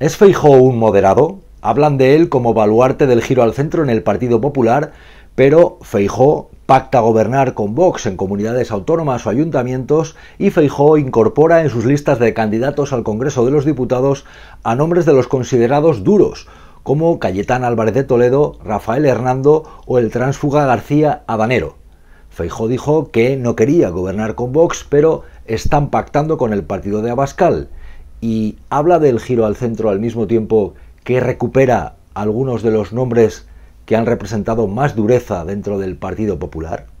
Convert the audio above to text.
¿Es Feijóo un moderado? Hablan de él como baluarte del giro al centro en el Partido Popular, pero Feijó pacta gobernar con Vox en comunidades autónomas o ayuntamientos y Feijó incorpora en sus listas de candidatos al Congreso de los Diputados a nombres de los considerados duros, como Cayetán Álvarez de Toledo, Rafael Hernando o el tránsfuga García Adanero. Feijó dijo que no quería gobernar con Vox, pero están pactando con el partido de Abascal y habla del giro al centro al mismo tiempo que recupera algunos de los nombres que han representado más dureza dentro del Partido Popular?